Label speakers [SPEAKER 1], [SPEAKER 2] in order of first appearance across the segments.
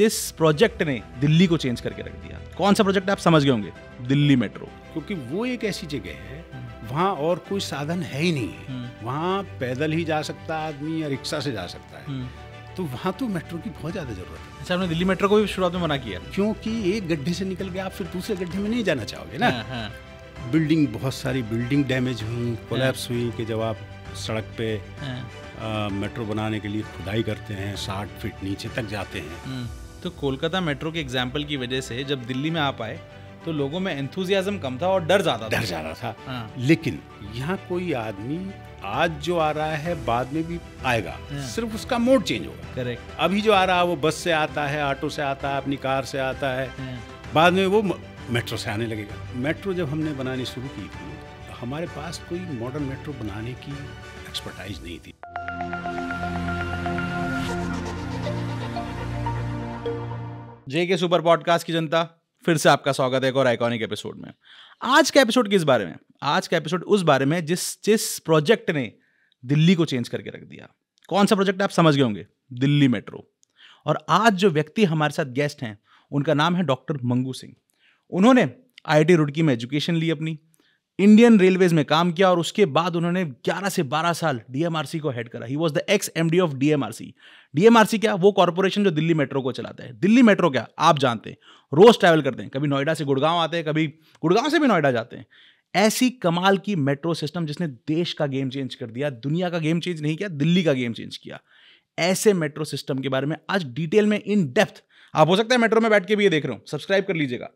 [SPEAKER 1] जिस प्रोजेक्ट ने दिल्ली को चेंज करके रख दिया कौन सा प्रोजेक्ट आप समझ गए होंगे दिल्ली मेट्रो
[SPEAKER 2] क्योंकि वो एक ऐसी जगह है वहाँ और कोई साधन है ही नहीं है हम्म। वहाँ पैदल ही जा सकता है आदमी या रिक्शा से जा सकता है हम्म। तो वहाँ तो मेट्रो की बहुत ज़्यादा ज़रूरत
[SPEAKER 1] है अच्छा दिल्ली मेट्रो को भी शुरुआत में मना किया
[SPEAKER 2] क्योंकि एक गड्ढे से निकल के आप फिर दूसरे गड्ढे में नहीं जाना चाहोगे ना हाँ,
[SPEAKER 1] हाँ।
[SPEAKER 2] बिल्डिंग बहुत सारी बिल्डिंग डैमेज हुई कोलैप्स हाँ। हुई कि जब आप सड़क पे मेट्रो बनाने के लिए खुदाई करते हैं साठ फीट नीचे तक जाते हैं हम्म।
[SPEAKER 1] तो कोलकाता मेट्रो के एग्जाम्पल की वजह से जब दिल्ली में आप आए तो लोगों में एंथुजियाजम कम था और डर ज़्यादा डर जा रहा था। हाँ। लेकिन यहाँ कोई आदमी आज जो आ रहा
[SPEAKER 2] है बाद में भी आएगा हाँ। सिर्फ उसका मोड चेंज होगा करेक्ट अभी जो आ रहा है वो बस से आता है ऑटो से आता है अपनी कार से आता है हाँ। बाद में वो मेट्रो से आने लगेगा मेट्रो जब हमने बनानी शुरू की थी हमारे पास कोई मॉडर्न मेट्रो बनाने की एक्सपर्टाइज नहीं
[SPEAKER 1] थी जे के सुपर पॉडकास्ट की जनता फिर से आपका स्वागत है एक और आइकॉनिक एपिसोड में आज का एपिसोड किस बारे में आज का एपिसोड उस बारे में जिस जिस प्रोजेक्ट ने दिल्ली को चेंज करके रख दिया कौन सा प्रोजेक्ट आप समझ गए होंगे दिल्ली मेट्रो और आज जो व्यक्ति हमारे साथ गेस्ट हैं उनका नाम है डॉक्टर मंगू सिंह उन्होंने आई रुड़की में एजुकेशन ली अपनी इंडियन रेलवेज में काम किया और उसके बाद उन्होंने 11 से 12 साल डीएमआरसी को हेड करा he was the ex M D of DMRC DMRC क्या वो कॉरपोरेशन जो दिल्ली मेट्रो को चलाता है दिल्ली मेट्रो क्या आप जानते हैं रोज ट्रैवल करते हैं कभी नोएडा से गुड़गांव आते हैं कभी गुड़गांव से भी नोएडा जाते हैं ऐसी कमाल की मेट्रो सिस्टम जिसने देश का गेम चेंज कर दिया दुनिया का गेम चेंज नहीं किया दिल्ली का गेम चेंज किया ऐसे मेट्रो सिस्टम के बारे में आज डिटेल में इन डेप्थ आप हो सकता है मेट्रो में बैठ के भी ये देख रहे हो सब्सक्राइब कर लीजिएगा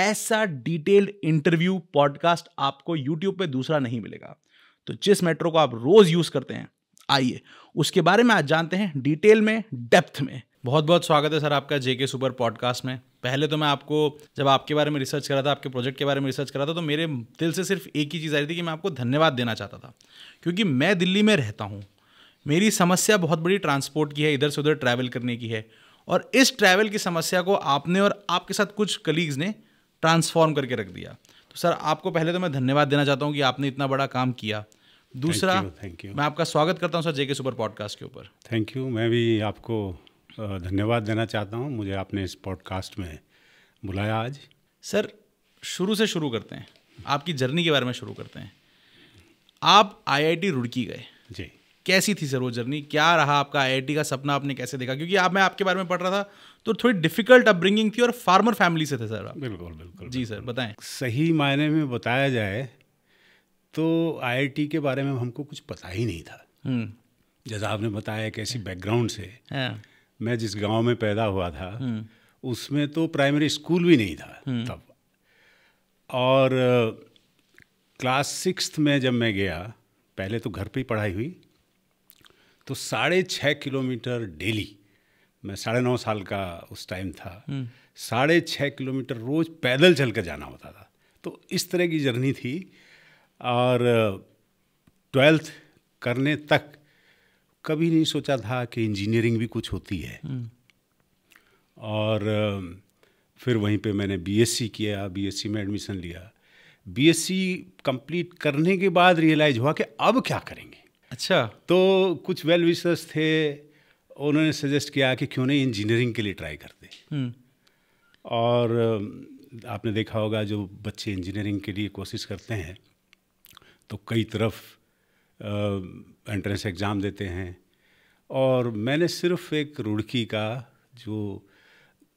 [SPEAKER 1] ऐसा डिटेल्ड इंटरव्यू पॉडकास्ट आपको यूट्यूब पे दूसरा नहीं मिलेगा तो जिस मेट्रो को आप रोज यूज करते हैं आइए उसके बारे में आज जानते हैं डिटेल में डेप्थ में बहुत बहुत स्वागत है सर आपका जेके सुपर पॉडकास्ट में पहले तो मैं आपको जब आपके बारे में रिसर्च करा था आपके प्रोजेक्ट के बारे में रिसर्च करा था तो मेरे दिल से सिर्फ एक ही चीज़ आ रही थी कि मैं आपको धन्यवाद देना चाहता था क्योंकि मैं दिल्ली में रहता हूँ मेरी समस्या बहुत बड़ी ट्रांसपोर्ट की है इधर से उधर ट्रैवल करने की है और इस ट्रैवल की समस्या को आपने और आपके साथ कुछ कलीग्स ने ट्रांसफॉर्म करके रख दिया तो सर आपको पहले तो मैं धन्यवाद देना चाहता हूँ कि आपने इतना बड़ा काम किया दूसरा थैंक यू मैं आपका स्वागत करता हूँ सर जेके सुपर पॉडकास्ट के ऊपर
[SPEAKER 2] थैंक यू मैं भी आपको धन्यवाद देना चाहता हूँ मुझे
[SPEAKER 1] आपने इस पॉडकास्ट में बुलाया आज सर शुरू से शुरू करते हैं आपकी जर्नी के बारे में शुरू करते हैं आप आईआईटी रुड़की गए जी कैसी थी सर वो जर्नी क्या रहा आपका आई का सपना आपने कैसे देखा क्योंकि आप मैं आपके बारे में पढ़ रहा था तो थोड़ी डिफिकल्ट अपब्रिंगिंग थी और फार्मर फैमिली से थे सर आप बिल्कुल बिल्कुल जी सर बताएं सही मायने
[SPEAKER 2] में बताया जाए तो आईआईटी के बारे में हमको कुछ पता ही नहीं था हम्म। जैसा आपने बताया एक ऐसी बैकग्राउंड से हाँ। मैं जिस गाँव में पैदा हुआ था हम्म। उसमें तो प्राइमरी स्कूल भी नहीं था हम्म। तब और क्लास सिक्स में जब मैं गया पहले तो घर पे ही पढ़ाई हुई तो साढ़े छः किलोमीटर डेली मैं साढ़े नौ साल का उस टाइम था हम्म। साढ़े छः किलोमीटर रोज़ पैदल चल कर जाना होता था तो इस तरह की जर्नी थी और ट्वेल्थ करने तक कभी नहीं सोचा था कि इंजीनियरिंग भी कुछ होती है हम्म। और फिर वहीं पे मैंने बीएससी किया बीएससी में एडमिशन लिया बीएससी कंप्लीट करने के बाद रियलाइज़ हुआ कि अब क्या करेंगे अच्छा तो कुछ वेल विशर्स थे उन्होंने सजेस्ट किया कि क्यों नहीं इंजीनियरिंग के लिए ट्राई करते हम्म। और आपने देखा होगा जो बच्चे इंजीनियरिंग के लिए कोशिश करते हैं तो कई तरफ एंट्रेंस एग्ज़ाम देते हैं और मैंने सिर्फ एक रुड़की का जो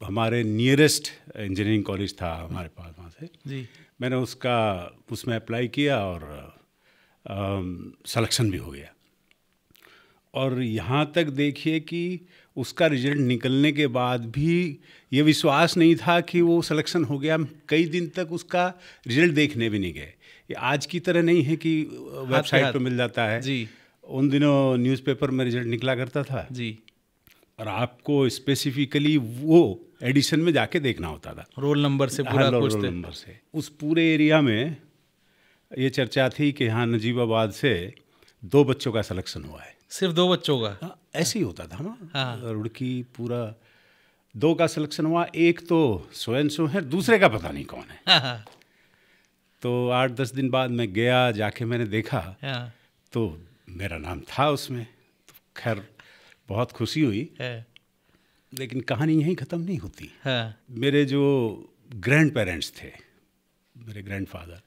[SPEAKER 2] हमारे नियरेस्ट इंजीनियरिंग कॉलेज था हमारे पास वहाँ से जी मैंने उसका उसमें अप्लाई किया और सलेक्शन भी हो गया और यहाँ तक देखिए कि उसका रिजल्ट निकलने के बाद भी ये विश्वास नहीं था कि वो सिलेक्शन हो गया कई दिन तक उसका रिजल्ट देखने भी नहीं गए ये आज की तरह नहीं है कि वेबसाइट पर मिल जाता है जी उन दिनों न्यूज़पेपर में रिजल्ट निकला करता था जी और आपको स्पेसिफिकली वो एडिशन में जाके देखना होता था रोल नंबर से पूरा रोल तो नंबर से उस पूरे एरिया में ये चर्चा थी कि हाँ नजीबाबाद से दो बच्चों का सिलेक्शन हुआ है सिर्फ दो बच्चों का हाँ, ऐसे ही होता था ना हाँ। रुड़की पूरा दो का सिलेक्शन हुआ एक तो स्वयं सो है दूसरे का पता नहीं कौन है हाँ, हाँ। तो आठ दस दिन बाद मैं गया जाके मैंने देखा तो मेरा नाम था उसमें तो खैर बहुत खुशी हुई लेकिन कहानी यहीं ख़त्म नहीं होती मेरे जो ग्रैंड पेरेंट्स थे मेरे ग्रैंड फादर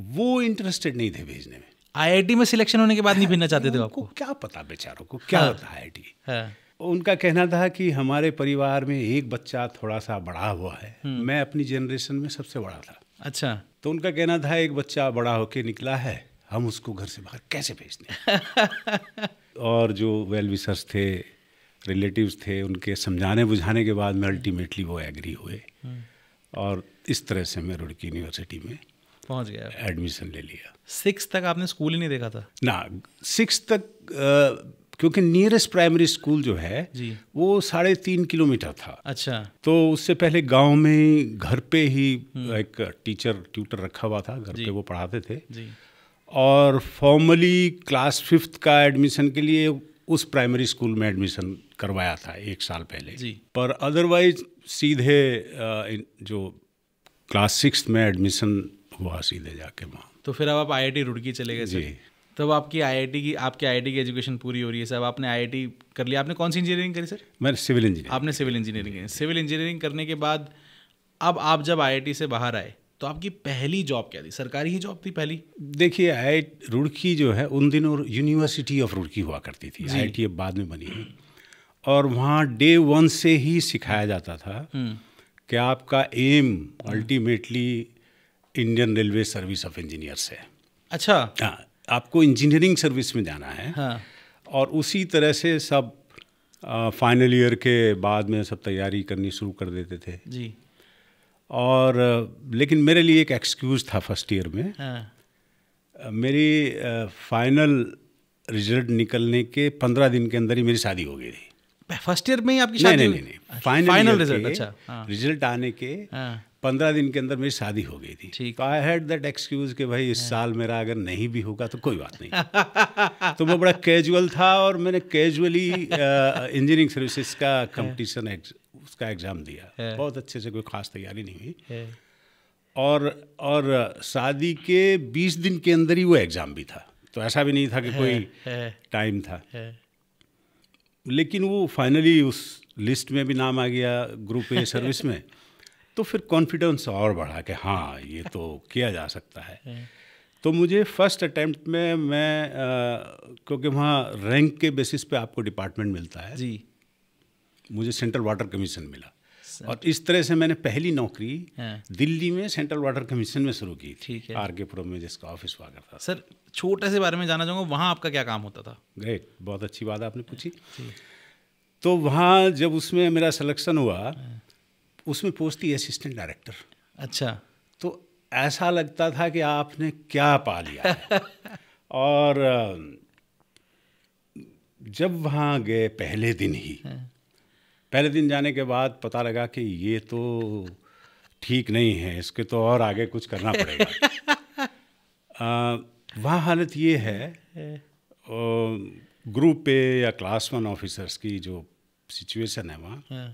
[SPEAKER 2] वो इंटरेस्टेड नहीं थे भेजने में आईआईटी में सिलेक्शन होने के बाद नहीं भेजना चाहते थे आपको
[SPEAKER 1] क्या पता बेचारों को क्या हाँ। होता है आई हाँ।
[SPEAKER 2] उनका कहना था कि हमारे परिवार में एक बच्चा थोड़ा सा बड़ा हुआ है हम्म। मैं अपनी जनरेशन में सबसे बड़ा था अच्छा तो उनका कहना था एक बच्चा बड़ा होके निकला है हम उसको घर से बाहर कैसे भेजते और जो वेल विशर्स थे रिलेटिव्स थे उनके समझाने बुझाने के बाद में अल्टीमेटली वो एग्री हुए हम्म। और इस तरह से मैं रुड़की यूनिवर्सिटी में पहुंच गया एडमिशन ले लिया
[SPEAKER 1] सिक्स तक आपने स्कूल ही नहीं देखा था
[SPEAKER 2] ना सिक्स तक आ, क्योंकि नियरेस्ट प्राइमरी स्कूल जो है वो साढ़े तीन किलोमीटर था अच्छा तो उससे पहले गांव में घर पे ही हम्म। एक टीचर ट्यूटर रखा हुआ था घर पे वो पढ़ाते थे और फॉर्मली क्लास फिफ्थ का एडमिशन के लिए उस प्राइमरी स्कूल में एडमिशन करवाया था एक साल पहले पर अदरवाइज
[SPEAKER 1] सीधे जो
[SPEAKER 2] क्लास सिक्स में एडमिशन वहाँ
[SPEAKER 1] सीधे जाके वहाँ तो फिर अब आप आईआईटी रुड़की चले गए जी तब आपकी आईआईटी की आपकी आईआईटी की एजुकेशन पूरी हो रही है सर आपने आईआईटी कर लिया आपने कौन सी इंजीनियरिंग करी सर
[SPEAKER 2] मैं सिविल इंजीनियरिंग
[SPEAKER 1] आपने सिविल इंजीनियरिंग करी सिविल इंजीनियरिंग करने के बाद अब आप जब आईआईटी से बाहर आए तो आपकी पहली जॉब क्या थी सरकारी ही जॉब
[SPEAKER 2] थी पहली देखिए आई रुड़की जो है उन दिनों यूनिवर्सिटी ऑफ रुड़की हुआ करती थी आई अब बाद में बनी है और वहाँ डे वन से ही सिखाया जाता था हम्म। कि आपका aim ultimately Indian railway service of engineers है अच्छा हाँ आपको इंजीनियरिंग सर्विस में जाना है हाँ। और उसी तरह से सब फाइनल ईयर के बाद में सब तैयारी करनी शुरू कर देते थे जी और लेकिन मेरे लिए एक एक्सक्यूज़ था फर्स्ट ईयर में
[SPEAKER 1] हाँ।
[SPEAKER 2] मेरी फाइनल रिजल्ट निकलने के पंद्रह दिन के अंदर ही मेरी शादी हो गई थी
[SPEAKER 1] फर्स्ट ईयर में ही आपकी शादी नहीं नहीं नहीं, नहीं फाइनल, फाइनल रिजल्ट अच्छा हाँ।
[SPEAKER 2] रिजल्ट आने के हाँ। पंद्रह दिन के अंदर मेरी शादी हो गई थी तो आई हैड दैट एक्सक्यूज कि भाई इस हाँ। साल मेरा अगर नहीं भी होगा तो कोई बात नहीं तो मैं बड़ा कैजुअल था और मैंने कैजुअली इंजीनियरिंग सर्विसेज का कंपटीशन हाँ। उसका एग्ज़ाम दिया हाँ। बहुत अच्छे से कोई ख़ास तैयारी नहीं हुई और और शादी के बीस दिन के अंदर ही वो एग्ज़ाम भी था तो ऐसा भी नहीं था कि कोई टाइम था लेकिन वो फाइनली उस लिस्ट में भी नाम आ गया ग्रुप ए सर्विस में तो फिर कॉन्फिडेंस और बढ़ा कि हाँ ये तो किया जा सकता है हाँ। तो मुझे फर्स्ट अटेम्प्ट में मैं आ, क्योंकि वहाँ रैंक के बेसिस पे आपको डिपार्टमेंट मिलता है जी मुझे सेंट्रल वाटर कमीशन मिला और इस तरह से मैंने पहली नौकरी हाँ। दिल्ली में सेंट्रल वाटर कमीशन में शुरू की थी आर के पुरम में जिसका ऑफिस हुआ करता सर छोटे से बारे में जाना चाहूँगा वहाँ
[SPEAKER 1] आपका क्या काम होता था
[SPEAKER 2] ग्रेट बहुत अच्छी बात आपने पूछी तो वहाँ जब उसमें मेरा सिलेक्शन हुआ हाँ। उसमें पोस्ट थी असिस्टेंट डायरेक्टर अच्छा तो ऐसा लगता था कि आपने क्या पा लिया और जब वहाँ गए पहले दिन ही हाँ। पहले दिन जाने के बाद पता लगा कि ये तो ठीक नहीं है इसके तो और आगे कुछ करना पड़ेगा वहाँ हालत ये है ग्रुप पे या क्लास वन ऑफिसर्स की जो सिचुएशन है वहाँ हाँ।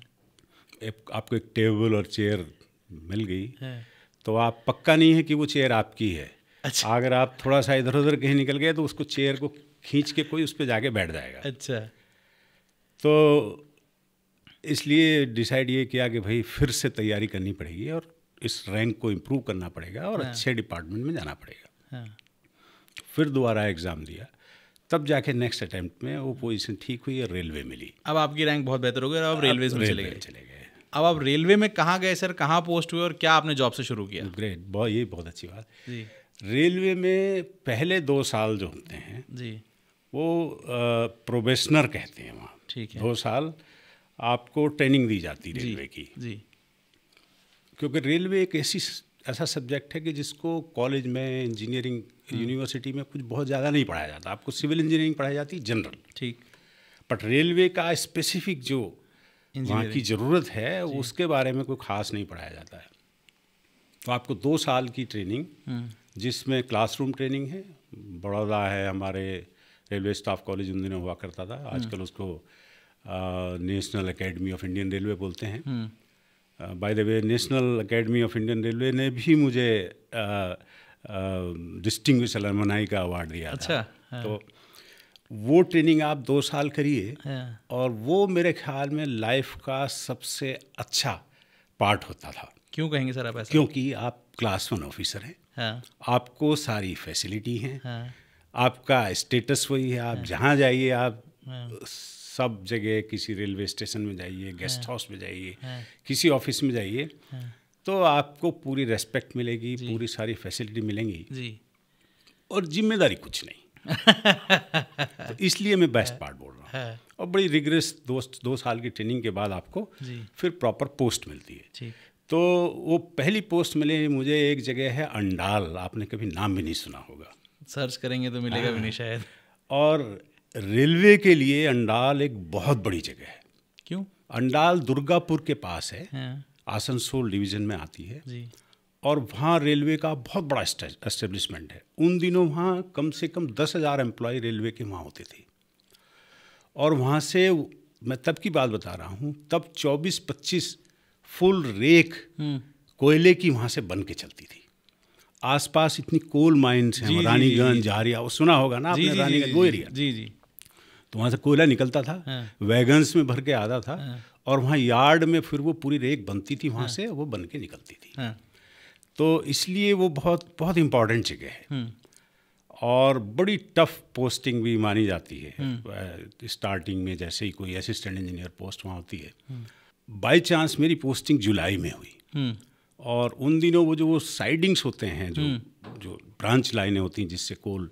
[SPEAKER 2] एक आपको एक टेबल और चेयर मिल गई हाँ। तो आप पक्का नहीं है कि वो चेयर आपकी है अच्छा अगर आप थोड़ा सा इधर उधर कहीं निकल गए तो उसको चेयर को खींच के कोई उस पर जाके बैठ जाएगा अच्छा तो इसलिए डिसाइड ये किया कि भाई फिर से तैयारी करनी पड़ेगी और इस रैंक को इम्प्रूव करना पड़ेगा और हाँ। अच्छे डिपार्टमेंट में जाना
[SPEAKER 1] पड़ेगा हाँ।
[SPEAKER 2] फिर दोबारा एग्ज़ाम दिया तब जाके नेक्स्ट अटैम्प्ट में वो
[SPEAKER 1] पोजीशन ठीक हुई और रेलवे मिली अब आपकी रैंक बहुत बेहतर हो गई और अब रेलवे में चले गए चले गए अब आप रेलवे में कहाँ गए सर कहाँ पोस्ट हुए और क्या आपने जॉब से शुरू किया ग्रेट बहुत ये बहुत अच्छी बात जी रेलवे में पहले दो साल जो होते हैं जी वो
[SPEAKER 2] प्रोबेशनर कहते हैं वहाँ ठीक है दो साल आपको ट्रेनिंग दी जाती रेलवे की जी क्योंकि रेलवे एक ऐसी ऐसा सब्जेक्ट है कि जिसको कॉलेज में इंजीनियरिंग हम्म। यूनिवर्सिटी में कुछ बहुत ज़्यादा नहीं पढ़ाया जाता आपको सिविल इंजीनियरिंग पढ़ाई जाती जनरल ठीक बट रेलवे का स्पेसिफिक जो वहाँ की ज़रूरत है उसके बारे में कोई ख़ास नहीं पढ़ाया जाता है तो आपको दो साल की ट्रेनिंग हम्म। जिसमें क्लासरूम ट्रेनिंग है बड़ौदा है हमारे रेलवे स्टाफ कॉलेज उन दिनों हुआ करता था हम्म। आजकल उसको national academy of Indian railway बोलते हैं by the way national academy of Indian railway ने भी मुझे डिस्टिंग्विश अलमनाई का अवार्ड दिया अच्छा, था हाँ. तो वो ट्रेनिंग आप दो साल करिए हाँ। और वो मेरे ख्याल में लाइफ का सबसे अच्छा पार्ट होता था क्यों कहेंगे सर आप ऐसा क्योंकि आप क्लास वन ऑफिसर हैं हाँ। आपको सारी फैसिलिटी हैं हाँ। आपका स्टेटस वही है आप जहाँ जाइए आप सब जगह किसी रेलवे स्टेशन में जाइए गेस्ट हाउस में जाइए किसी ऑफिस में जाइए तो आपको पूरी रेस्पेक्ट मिलेगी पूरी सारी फैसिलिटी मिलेंगी और जिम्मेदारी कुछ नहीं तो इसलिए मैं बेस्ट पार्ट बोल रहा हूँ और बड़ी रिग्रेस दो दो साल की ट्रेनिंग के बाद आपको फिर प्रॉपर पोस्ट
[SPEAKER 1] मिलती है
[SPEAKER 2] तो वो पहली पोस्ट मिले मुझे एक जगह है अंडाल आपने कभी नाम भी नहीं सुना होगा
[SPEAKER 1] सर्च करेंगे तो मिलेगा भी नहीं हाँ। शायद
[SPEAKER 2] और रेलवे के लिए अंडाल एक बहुत बड़ी जगह है क्यों अंडाल दुर्गापुर के पास है हाँ। आसनसोल डिवीजन में आती है जी और वहाँ रेलवे का बहुत बड़ा एस्टेब्लिशमेंट है उन दिनों वहाँ कम से कम दस हज़ार एम्प्लॉय रेलवे के वहाँ होते थे और वहाँ से मैं तब की बात बता रहा हूँ तब चौबीस पच्चीस फुल रेख हम्म। कोयले की वहाँ से बन के चलती थी आसपास इतनी कोल माइंस हैं रानीगंज जारिया वो सुना होगा ना आपने रानीगंज वो एरिया जी जी तो वहाँ से कोयला निकलता था हाँ। वैगन्स में भर के आता था हाँ। और वहाँ यार्ड में फिर वो पूरी रेख बनती थी वहाँ हाँ। से वो बन के निकलती थी तो इसलिए वो बहुत बहुत इम्पॉर्टेंट जगह है हम्म। और बड़ी टफ पोस्टिंग भी मानी जाती है स्टार्टिंग हम्म। में जैसे ही कोई असिस्टेंट इंजीनियर पोस्ट वहाँ होती है बाई हम्म। चांस मेरी पोस्टिंग जुलाई में
[SPEAKER 1] हुई
[SPEAKER 2] और उन दिनों वो जो वो साइडिंग्स होते हैं जो जो ब्रांच लाइनें होती हैं जिससे कोल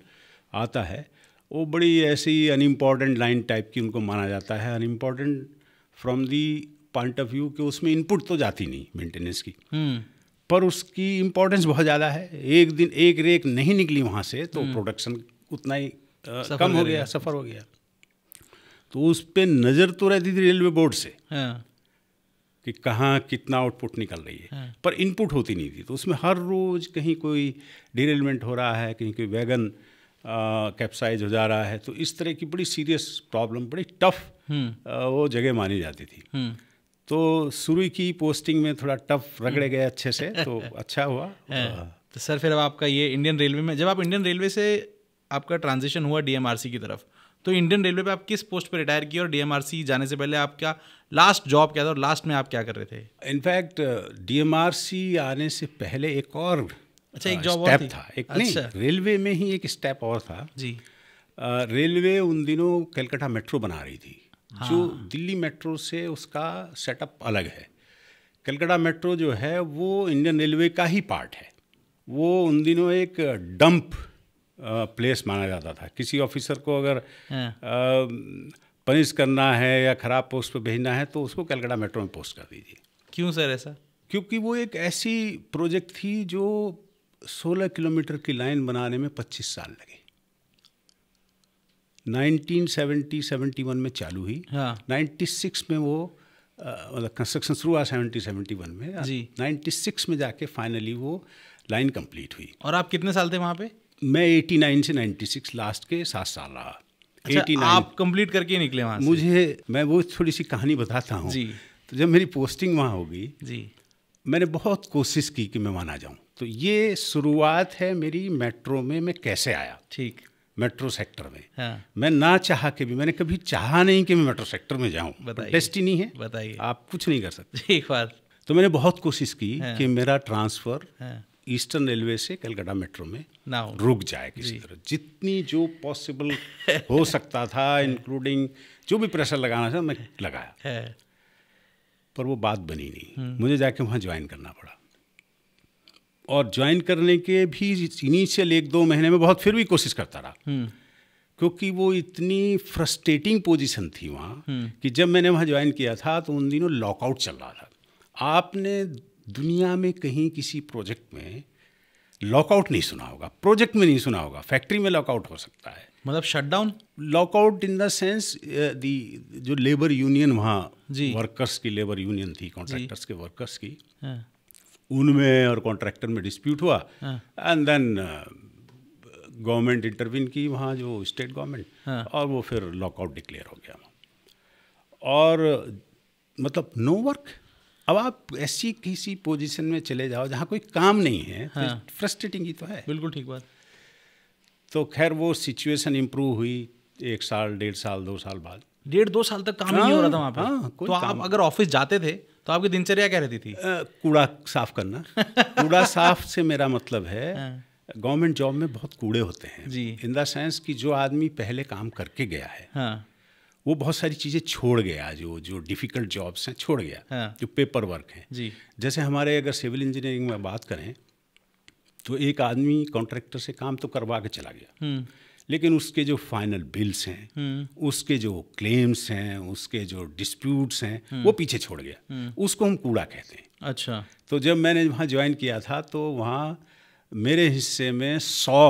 [SPEAKER 2] आता है वो बड़ी ऐसी अनइम्पॉर्टेंट लाइन टाइप की उनको माना जाता है unimportant from the point of view कि उसमें इनपुट तो जाती नहीं मेंटेनेंस की पर उसकी इम्पोर्टेंस बहुत ज़्यादा है एक दिन एक रेक नहीं निकली वहाँ से तो प्रोडक्शन हम्म। उतना ही आ, कम हो गया सफ़र हो गया तो उस पर नज़र तो रहती थी रेलवे बोर्ड से हाँ। कि कहाँ कितना आउटपुट निकल रही है हाँ। पर इनपुट होती नहीं थी तो उसमें हर रोज़ कहीं कोई डिरेलमेंट हो रहा है कहीं कोई वैगन कैप्साइज हो जा रहा है तो इस तरह की बड़ी सीरियस प्रॉब्लम बड़ी टफ हम्म। वो जगह मानी जाती थी हम्म। तो शुरू की पोस्टिंग में थोड़ा टफ रगड़े गए अच्छे से तो अच्छा हुआ
[SPEAKER 1] हाँ। तो सर फिर अब आपका ये इंडियन रेलवे में जब आप इंडियन रेलवे से आपका ट्रांजिशन हुआ डीएमआरसी की तरफ तो इंडियन रेलवे पे आप किस पोस्ट पर रिटायर किए और डीएमआरसी जाने से पहले आपका लास्ट जॉब क्या था और लास्ट में आप क्या कर रहे थे इनफैक्ट डीएमआरसी आने से पहले एक और अच्छा एक जॉब स्टेप था एक अच्छा।
[SPEAKER 2] रेलवे में ही एक स्टेप और था जी रेलवे उन दिनों कलकत्ता मेट्रो बना रही थी हाँ। जो दिल्ली मेट्रो से उसका सेटअप अलग है कलकत्ता मेट्रो जो है वो इंडियन रेलवे का ही पार्ट है वो उन दिनों एक डंप प्लेस माना जाता था किसी ऑफिसर को अगर पनिश हाँ। करना है या ख़राब पोस्ट पर भेजना है तो उसको कलकत्ता मेट्रो में पोस्ट कर दीजिए क्यों सर ऐसा क्योंकि वो एक ऐसी प्रोजेक्ट थी जो 16 किलोमीटर की लाइन बनाने में 25 साल लगे 1970 71 में चालू हुई हाँ. 96 में वो मतलब कंस्ट्रक्शन शुरू हुआ सेवेंटी सेवेंटी वन में जी 96 में जाके फाइनली वो लाइन कंप्लीट हुई और आप कितने साल थे वहाँ पे मैं एटी नाइन से 96 सिक्स लास्ट के सात साल रहा
[SPEAKER 1] अच्छा, 89, आप
[SPEAKER 2] कंप्लीट करके निकले वहाँ मुझे मैं वो थोड़ी सी कहानी बताता हूँ जी तो जब मेरी पोस्टिंग वहाँ होगी जी मैंने बहुत कोशिश की कि मैं वहाँ ना जाऊँ तो ये शुरुआत है मेरी मेट्रो में मैं कैसे आया ठीक मेट्रो सेक्टर में हाँ। मैं ना चाह के भी मैंने कभी चाहा नहीं कि मैं मेट्रो सेक्टर में जाऊं डेस्टिनी है बताइए आप कुछ नहीं कर सकते एक बार तो मैंने बहुत कोशिश की हाँ। कि मेरा ट्रांसफ़र हाँ। ईस्टर्न रेलवे से कलकत्ता मेट्रो में रुक जाए किसी तरह जितनी जो पॉसिबल हो सकता था इंक्लूडिंग जो भी प्रेशर लगाना था मैं हाँ। लगाया हाँ। पर वो बात बनी नहीं हम्म। मुझे जाके वहाँ ज्वाइन करना पड़ा और ज्वाइन करने के भी इनिशियल एक दो महीने में बहुत फिर भी कोशिश करता रहा हम्म। क्योंकि वो इतनी फ्रस्ट्रेटिंग पोजीशन थी वहाँ हम्म। कि जब मैंने वहाँ ज्वाइन किया था तो उन दिनों लॉकआउट चल रहा था आपने दुनिया में कहीं किसी प्रोजेक्ट में लॉकआउट नहीं सुना होगा प्रोजेक्ट में नहीं सुना होगा फैक्ट्री में लॉकआउट हो सकता है मतलब shutdown lockout in the sense the जो लेबर यूनियन वहाँ वर्कर्स की लेबर यूनियन थी कॉन्ट्रैक्टर्स के वर्कर्स की हाँ। उनमें और कॉन्ट्रैक्टर में डिस्प्यूट हुआ एंड देन गवर्नमेंट इंटरवीन की वहाँ जो स्टेट गवर्नमेंट हाँ। और वो फिर लॉकआउट डिक्लेयर हो गया और मतलब नो वर्क अब आप ऐसी किसी पोजीशन में चले जाओ जहाँ कोई काम नहीं है तो हाँ। तो फ्रस्ट्रेटिंग
[SPEAKER 1] ही तो है बिल्कुल ठीक बात
[SPEAKER 2] तो खैर वो सिचुएशन इम्प्रूव हुई एक साल डेढ़ साल दो साल बाद डेढ़ दो साल तक काम नहीं हो रहा था वहाँ पे हाँ, तो आप अगर ऑफिस जाते थे तो आपकी दिनचर्या क्या रहती थी कूड़ा साफ करना कूड़ा साफ से मेरा मतलब है हाँ। गवर्नमेंट जॉब में बहुत कूड़े होते हैं जी इन द सेंस कि जो आदमी पहले काम करके गया है हाँ। वो बहुत सारी चीज़ें छोड़ गया जो जो डिफ़िकल्ट जॉब्स हैं छोड़ गया हाँ। जो पेपर वर्क हैं जी जैसे हमारे अगर सिविल इंजीनियरिंग में बात करें तो एक आदमी कॉन्ट्रैक्टर से काम तो करवा के चला गया हम्म। लेकिन उसके जो फाइनल बिल्स हम्म। हैं उसके जो क्लेम्स हैं उसके जो डिस्प्यूट्स हैं वो पीछे छोड़ गया हम्म। उसको हम कूड़ा कहते हैं अच्छा तो जब मैंने वहाँ ज्वाइन किया था तो वहाँ मेरे हिस्से में सौ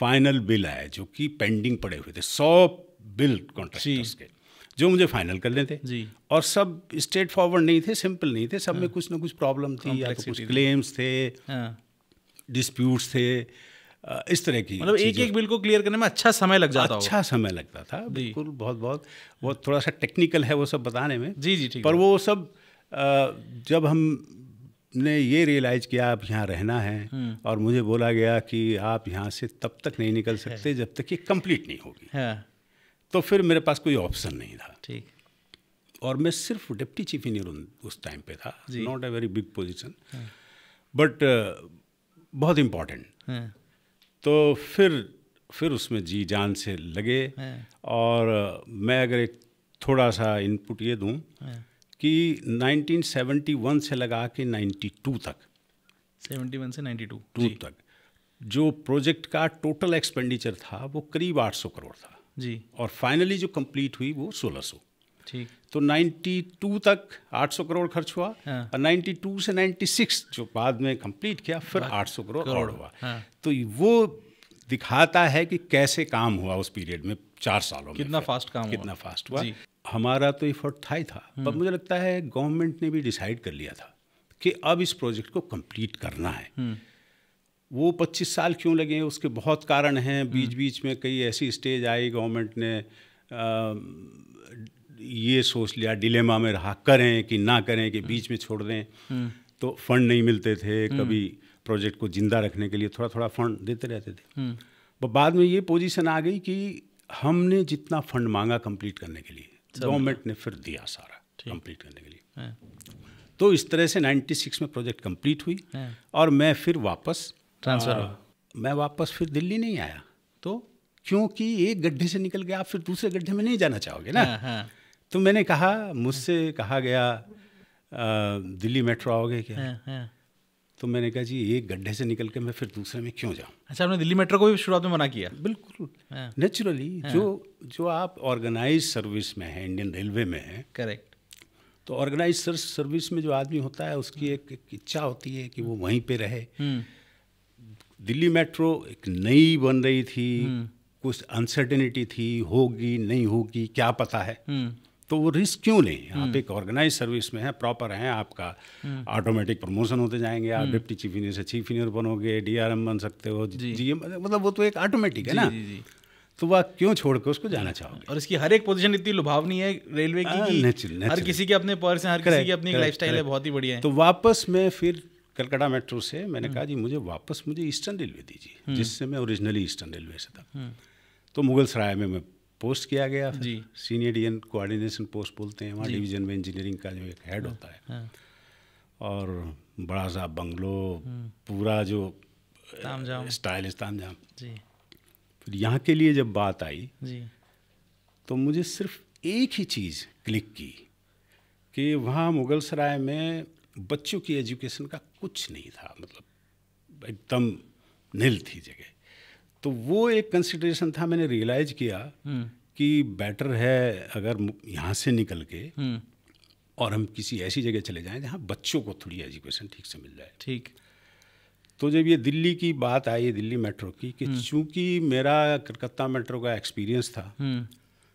[SPEAKER 2] फाइनल बिल आए जो कि पेंडिंग पड़े हुए थे सौ बिल कॉन्ट्रैक्टर्स के जो मुझे फाइनल कर लेते जी और सब स्ट्रेट फॉरवर्ड नहीं थे सिंपल नहीं थे सब में हाँ। कुछ ना कुछ प्रॉब्लम थी या तो कुछ क्लेम्स थे डिस्प्यूट्स हाँ। थे इस तरह की मतलब एक एक बिल को क्लियर करने में अच्छा समय लग जाता अच्छा समय लगता था बिल्कुल बहुत बहुत वो थोड़ा सा टेक्निकल है वो सब बताने में जी जी ठीक पर वो सब जब हम ने ये रियलाइज़ किया आप यहाँ रहना है हम्म। और मुझे बोला गया कि आप यहाँ से तब तक नहीं निकल सकते जब तक ये कंप्लीट नहीं होगी तो फिर मेरे पास कोई ऑप्शन नहीं था ठीक और मैं सिर्फ डिप्टी चीफ इंजीनियर उस टाइम पे था नॉट हाँ। A very big position but बहुत इम्पॉर्टेंट तो फिर फिर उसमें जी जान से लगे हाँ। और मैं अगर एक थोड़ा सा इनपुट ये दूं हाँ। कि 1971 से लगा के 92 तक
[SPEAKER 1] 71 से 92
[SPEAKER 2] टू तक जो प्रोजेक्ट का टोटल एक्सपेंडिचर था वो करीब 800 करोड़ था जी और फाइनली जो कंप्लीट हुई वो 1600 तो 92 तक 800 करोड़ खर्च हुआ हाँ। और 92 से 96 जो बाद में कंप्लीट किया फिर 800 करोड़ और हुआ हाँ। तो वो दिखाता है कि कैसे काम हुआ उस पीरियड में चार सालों में कितना फास्ट काम कितना हुआ। फास्ट हुआ हमारा तो इफर्ट था ही था पर हम्म। मुझे लगता है गवर्नमेंट ने भी डिसाइड कर लिया था कि अब इस प्रोजेक्ट को कंप्लीट करना है हम्म। वो 25 साल क्यों लगे उसके बहुत कारण हैं हम्म। बीच बीच में कई ऐसी स्टेज आई गवर्नमेंट ने ये सोच लिया डिलेमा में रहा करें कि ना करें कि बीच में छोड़ दें हम्म। तो फंड नहीं मिलते थे हम्म। कभी प्रोजेक्ट को जिंदा रखने के लिए थोड़ा थोड़ा फंड देते रहते थे हम्म। बाद में ये पोजीशन आ गई कि हमने जितना फंड मांगा कंप्लीट करने के लिए गवर्नमेंट ने फिर दिया सारा कंप्लीट करने के लिए हाँ। तो इस तरह से 96 में प्रोजेक्ट कंप्लीट हुई हाँ। और मैं फिर वापस ट्रांसफर मैं वापस फिर दिल्ली नहीं आया तो क्योंकि एक गड्ढे से निकल गया आप फिर दूसरे गड्ढे में नहीं जाना चाहोगे ना हाँ, तो मैंने कहा मुझसे कहा गया दिल्ली मेट्रो आओगे क्या हाँ, हाँ। तो मैंने कहा जी एक गड्ढे से निकल के मैं फिर दूसरे में क्यों जाऊँ
[SPEAKER 1] अच्छा आपने दिल्ली मेट्रो को भी शुरुआत में मना किया बिल्कुल नेचुरली हाँ। जो
[SPEAKER 2] जो आप ऑर्गेनाइज सर्विस में है इंडियन रेलवे में है करेक्ट तो ऑर्गेनाइज सर्विस में जो आदमी होता है उसकी एक, एक इच्छा होती है कि वो वहीं पे रहे हम्म। दिल्ली मेट्रो एक नई बन रही थी हम्म। कुछ अनसर्टेनिटी थी होगी नहीं होगी क्या पता है हम्म। तो वो रिस्क क्यों लें आप एक ऑर्गेनाइज सर्विस में हैं प्रॉपर हैं आपका ऑटोमेटिक प्रमोशन होते जाएंगे आप डिप्टी चीफ इंजीनियर से चीफ इंजीनियर बनोगे डीआरएम बन सकते हो जी मतलब वो तो एक ऑटोमेटिक है ना जी, जी. तो वह क्यों छोड़ के उसको जाना चाहोगे
[SPEAKER 1] और इसकी हर एक पोजीशन इतनी लुभावनी है रेलवे की, हाँ, की नेचुरल हर किसी के अपने पर्स हैं हर किसी की अपनी लाइफस्टाइल है बहुत ही बढ़िया है
[SPEAKER 2] तो वापस मैं फिर कलकत्ता मेट्रो से मैंने हम्म। कहा जी मुझे वापस मुझे ईस्टर्न रेलवे दीजिए हम्म। जिससे मैं ओरिजिनली ईस्टर्न रेलवे से था हम्म। तो मुगल सराय में मैं पोस्ट किया गया जी सीनियर डीएन कोऑर्डिनेशन पोस्ट बोलते हैं वहाँ डिवीजन में इंजीनियरिंग का जो एक हेड हाँ, होता है हाँ। और बड़ा सा बंगलो हम्म। पूरा जो स्टाइल स्थान जाम जी फिर यहाँ के लिए जब बात आई जी तो मुझे सिर्फ एक ही चीज़ क्लिक की कि वहाँ मुगल सराय में बच्चों की एजुकेशन का कुछ नहीं था मतलब एकदम नील थी जगह तो वो एक कंसिडरेशन था मैंने रियलाइज किया हम्म। कि बेटर है अगर यहाँ से निकल के हम्म। और हम किसी ऐसी जगह चले जाएं जहाँ बच्चों को थोड़ी एजुकेशन ठीक से मिल जाए ठीक तो जब ये दिल्ली की बात आई दिल्ली मेट्रो की कि हम्म। चूंकि मेरा कलकत्ता मेट्रो का एक्सपीरियंस था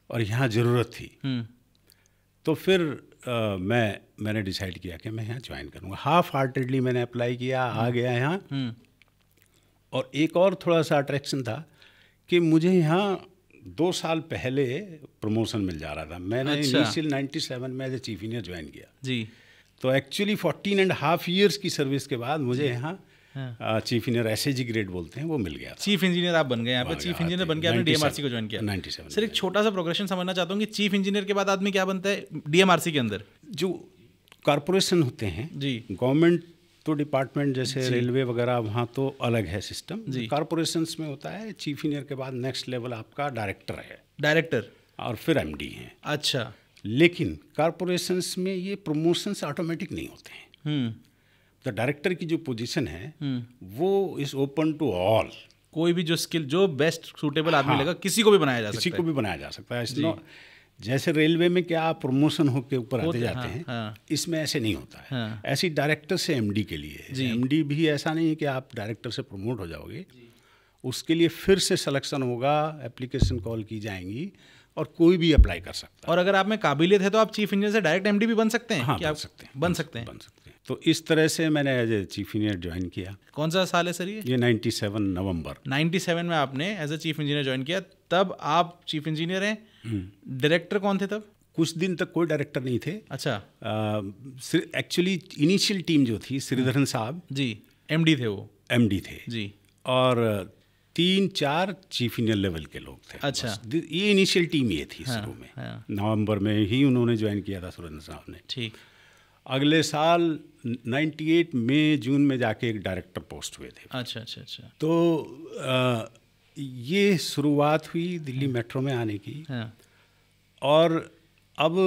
[SPEAKER 2] और यहाँ ज़रूरत थी तो फिर आ, मैं मैंने डिसाइड किया कि मैं यहाँ ज्वाइन करूँगा हाफ हार्टेडली मैंने अप्लाई किया आ गया यहाँ और एक और थोड़ा सा अट्रैक्शन था कि मुझे यहाँ दो साल पहले प्रमोशन मिल जा रहा था मैंने इनिशियल अच्छा। 97 में as a chief engineer join किया जी तो actually fourteen and half years की सर्विस के बाद मुझे यहाँ हाँ। Chief engineer S G grade बोलते हैं वो मिल गया
[SPEAKER 1] चीफ इंजीनियर आप बन गए यहाँ पे चीफ इंजीनियर बन गया डीएमआरसी को ज्वाइन किया 97 सर एक छोटा सा प्रोग्रेशन समझना चाहता हूँ कि चीफ इंजीनियर के बाद आदमी क्या बनता है डीएमआरसी के अंदर जो कॉरपोरेशन
[SPEAKER 2] होते हैं जी गवर्नमेंट तो डिपार्टमेंट जैसे रेलवे वगैरह वहाँ तो अलग है सिस्टम जी कॉरपोरेशंस में होता है चीफ इंजीनियर के बाद नेक्स्ट लेवल आपका डायरेक्टर है डायरेक्टर और फिर एम डी हैं अच्छा लेकिन कॉरपोरेशंस में ये प्रमोशंस ऑटोमेटिक नहीं होते हैं द हम्म। तो डायरेक्टर की जो पोजीशन है हम्म। वो इज़ ओपन टू
[SPEAKER 1] ऑल कोई भी जो स्किल जो बेस्ट सूटेबल आदमी हाँ, लगा किसी को भी बनाया जा सकता है किसी को भी बनाया जा
[SPEAKER 2] सकता है जैसे रेलवे में क्या आप प्रमोशन होकर ऊपर आते जाते हाँ, हैं हाँ, इसमें ऐसे नहीं होता है हाँ, ऐसी डायरेक्टर से एमडी के लिए एमडी भी ऐसा नहीं है कि आप डायरेक्टर से प्रमोट हो जाओगे उसके लिए फिर से सिलेक्शन होगा एप्लीकेशन कॉल की जाएंगी और
[SPEAKER 1] कोई भी अप्लाई कर सकता है और अगर आप में काबिलियत है तो आप चीफ इंजीनियर से डायरेक्ट एम भी बन सकते हैं हाँ, बन सकते हैं बन सकते हैं बन सकते
[SPEAKER 2] हैं तो इस तरह से मैंने as a chief engineer join किया कौन सा साल है सर ये ये सेवन नवंबर
[SPEAKER 1] सेवन में आपने as a chief engineer join किया तब आप चीफ इंजीनियर हैं डायरेक्टर कौन थे तब कुछ दिन तक कोई डायरेक्टर नहीं थे अच्छा
[SPEAKER 2] एक्चुअली इनिशियल टीम जो थी श्रीधरन हाँ। साहब जी एम थे वो एम थे जी और तीन चार चीफ इंडियन लेवल के लोग थे अच्छा ये इनिशियल टीम ये थी हाँ, शुरू में हाँ। नवंबर में ही उन्होंने ज्वाइन किया था सुरेंद्र साहब ने ठीक अगले साल 98 में जून में जाके एक डायरेक्टर पोस्ट
[SPEAKER 1] हुए थे अच्छा अच्छा अच्छा
[SPEAKER 2] तो आ, ये शुरुआत हुई दिल्ली हाँ। मेट्रो में आने की हाँ। और अब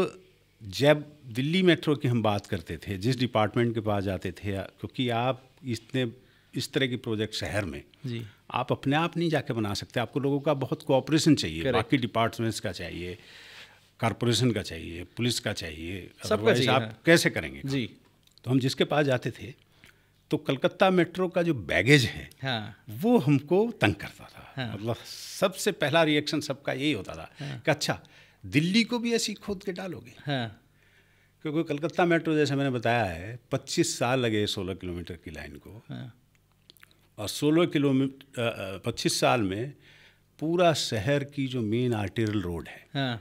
[SPEAKER 2] जब दिल्ली मेट्रो की हम बात करते थे जिस डिपार्टमेंट के पास जाते थे क्योंकि आप इतने इस तरह के प्रोजेक्ट शहर में जी आप अपने आप नहीं जाके बना सकते आपको लोगों का बहुत कोऑपरेशन चाहिए बाकी डिपार्टमेंट्स का चाहिए कॉरपोरेशन का चाहिए पुलिस का चाहिए सब का चाहिए आप हाँ। कैसे करेंगे जी तो हम जिसके पास जाते थे तो कलकत्ता मेट्रो का जो बैगेज है हाँ। वो हमको तंग करता था हाँ। मतलब सबसे पहला रिएक्शन सबका यही होता था हाँ। कि अच्छा दिल्ली को भी ऐसी खोद के डालोगे हाँ। क्योंकि कलकत्ता मेट्रो जैसे मैंने बताया है 25 साल लगे 16 किलोमीटर की लाइन को हाँ। और 16 किलोमीटर पच्चीस साल में पूरा शहर की जो मेन आर्टेरियल रोड है हाँ।